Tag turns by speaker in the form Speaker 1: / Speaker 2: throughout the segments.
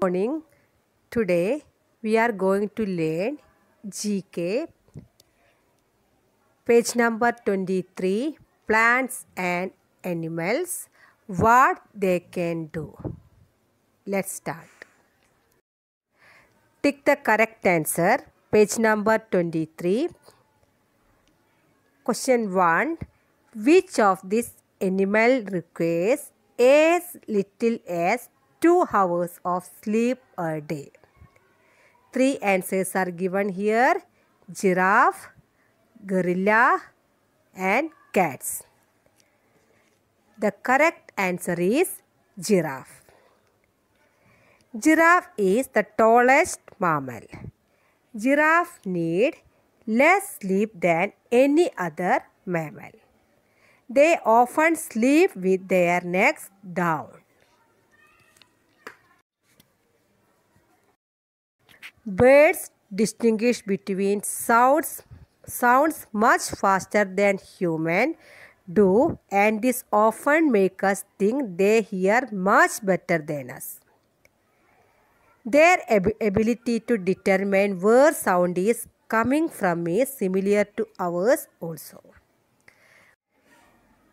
Speaker 1: morning today we are going to learn gk page number 23 plants and animals what they can do let's start tick the correct answer page number 23 question 1 which of these animal requires as little as 2 hours of sleep a day. Three answers are given here. Giraffe, gorilla and cats. The correct answer is giraffe. Giraffe is the tallest mammal. Giraffe need less sleep than any other mammal. They often sleep with their necks down. Birds distinguish between sounds sounds much faster than human do and this often make us think they hear much better than us. Their ab ability to determine where sound is coming from is similar to ours also.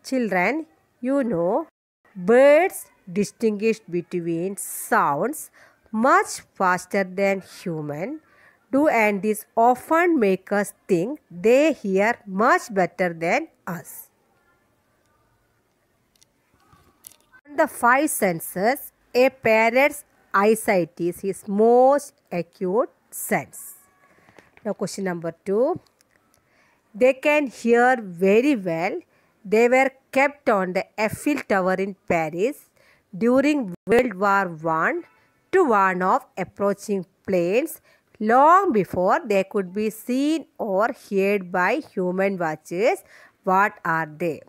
Speaker 1: Children, you know, birds distinguish between sounds much faster than human do and this often make us think they hear much better than us. On the five senses, a parrot's eyesight is his most acute sense. Now question number two. They can hear very well. They were kept on the Eiffel Tower in Paris during World War One to warn of approaching planes long before they could be seen or heard by human watchers. What are they?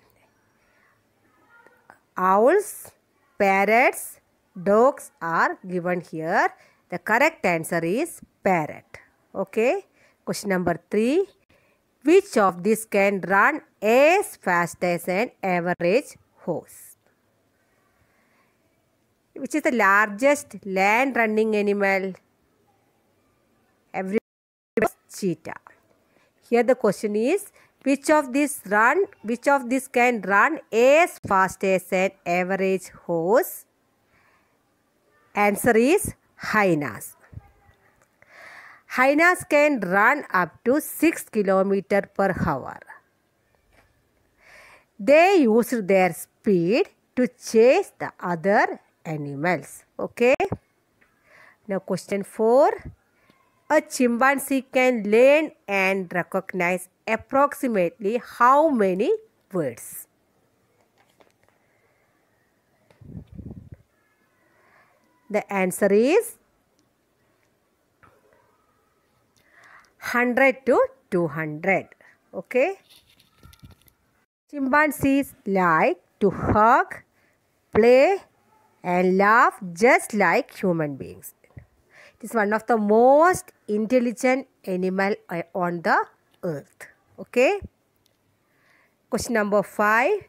Speaker 1: Owls, parrots, dogs are given here. The correct answer is parrot. Okay. Question number 3. Which of these can run as fast as an average horse? which is the largest land running animal? Every cheetah. Here the question is which of these run which of these can run as fast as an average horse? Answer is hyenas. Hyenas can run up to 6 km per hour. They used their speed to chase the other animals. Okay. Now question 4. A chimpanzee can learn and recognize approximately how many words? The answer is 100 to 200. Okay. Chimpanzees like to hug, play, and laugh just like human beings. It is one of the most intelligent animal eh, on the earth. Okay. Question number 5.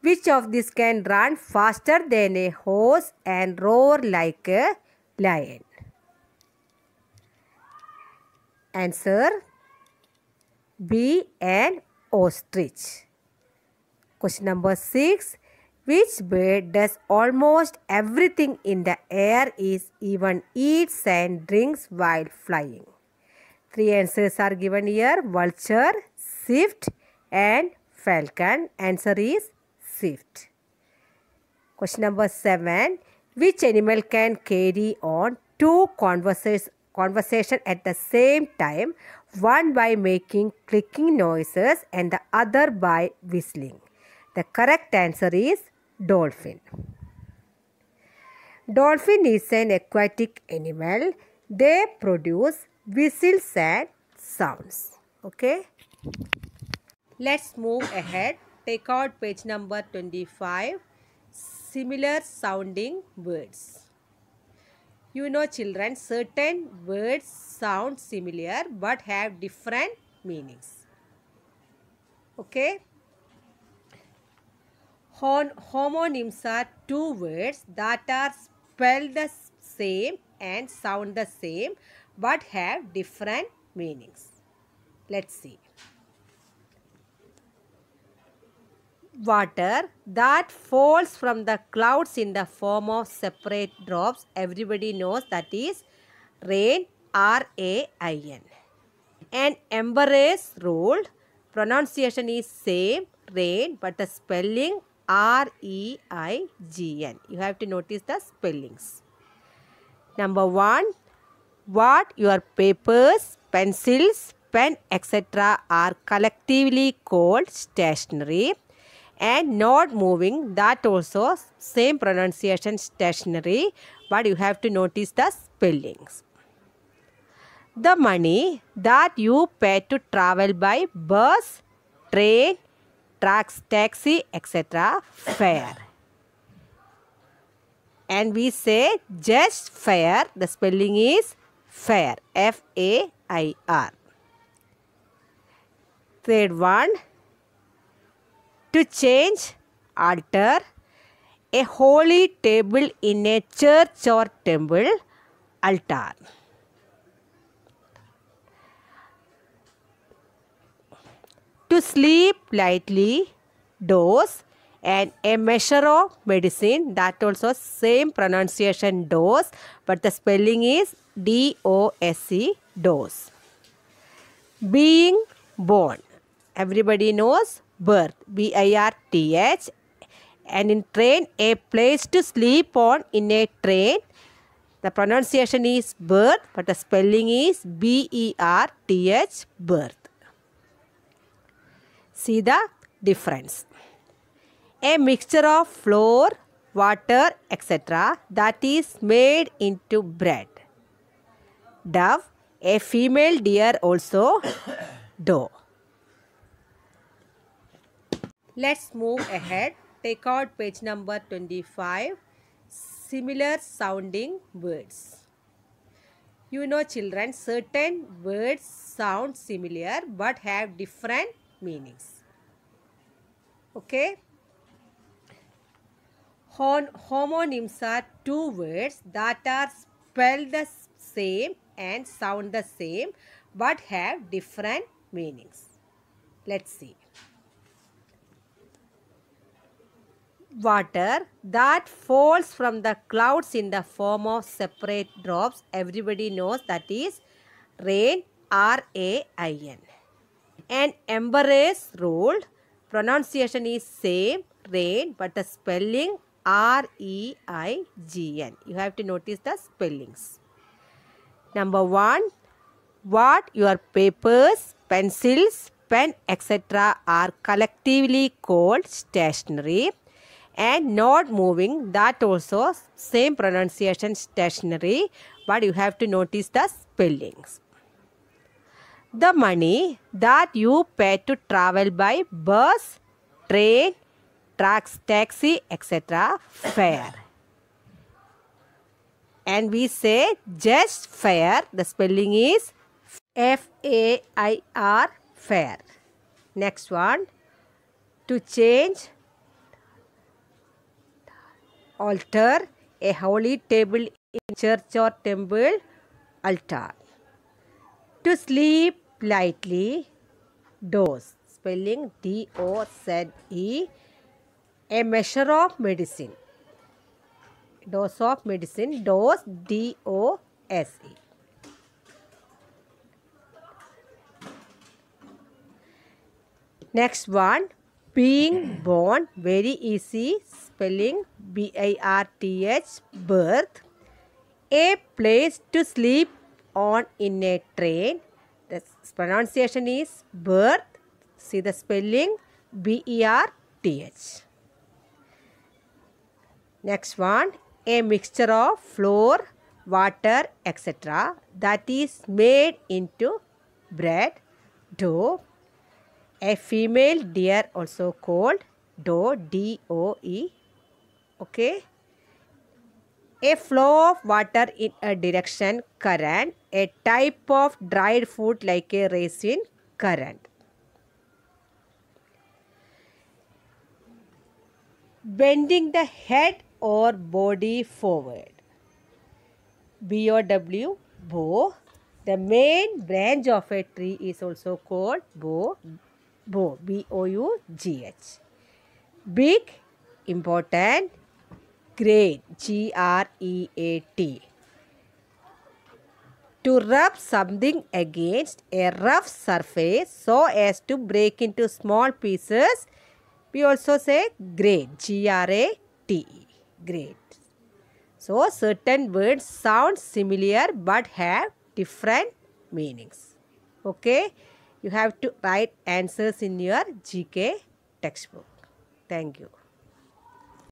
Speaker 1: Which of these can run faster than a horse and roar like a lion? Answer B. An ostrich. Question number 6 which bird does almost everything in the air is even eats and drinks while flying? Three answers are given here. Vulture, swift, and falcon. Answer is swift. Question number 7. Which animal can carry on two converses, conversation at the same time, one by making clicking noises and the other by whistling? The correct answer is Dolphin. Dolphin is an aquatic animal. They produce whistles and sounds. Okay. Let's move ahead. Take out page number 25. Similar sounding words. You know children, certain words sound similar but have different meanings. Okay. Homonyms are two words that are spelled the same and sound the same but have different meanings. Let's see. Water that falls from the clouds in the form of separate drops. Everybody knows that is rain, R-A-I-N. And embrace ruled. Pronunciation is same, rain, but the spelling R E I G N. You have to notice the spellings. Number one, what your papers, pencils, pen, etc. are collectively called stationery and not moving. That also same pronunciation stationery, but you have to notice the spellings. The money that you pay to travel by bus, train, trucks, taxi, etc. fare. And we say just fare. The spelling is fair. F-A-I-R. Third one. To change, alter, a holy table in a church or temple, altar. to sleep lightly, dose and a measure of medicine that also same pronunciation dose but the spelling is D-O-S-E dose. Being born. Everybody knows birth B-I-R-T-H and in train a place to sleep on in a train the pronunciation is birth but the spelling is B-E-R-T-H birth. See the difference. A mixture of flour, water, etc. that is made into bread. Dove, a female deer also dough. Let's move ahead. Take out page number 25. Similar sounding words. You know children, certain words sound similar but have different meanings. Okay? Hon homonyms are two words that are spelled the same and sound the same but have different meanings. Let's see. water that falls from the clouds in the form of separate drops everybody knows that is rain r a i n and embrace ruled. Pronunciation is same, rain, but the spelling R-E-I-G-N. You have to notice the spellings. Number one, what your papers, pencils, pen, etc. are collectively called stationery and not moving that also same pronunciation stationery but you have to notice the spellings the money that you pay to travel by bus, train, trucks, taxi, etc. fare. And we say just fare. The spelling is F-A-I-R, fare. Next one, to change, alter, a holy table in church or temple, altar to sleep lightly dose spelling D O Z E a measure of medicine dose of medicine dose D O S E next one being born very easy spelling B I R T H birth a place to sleep on in a train. The pronunciation is birth. See the spelling B-E-R-T-H. Next one, a mixture of flour, water, etc. that is made into bread, dough. A female deer also called doe, D-O-E. Okay. A flow of water in a direction current a type of dried fruit like a raisin, currant. Bending the head or body forward. BOW, bow. The main branch of a tree is also called bow, bow, B-O-U-G-H. Big, important, great, G-R-E-A-T to rub something against a rough surface so as to break into small pieces. We also say grate, G-R-A-T-E, grate. So, certain words sound similar but have different meanings. Okay, you have to write answers in your GK textbook. Thank you.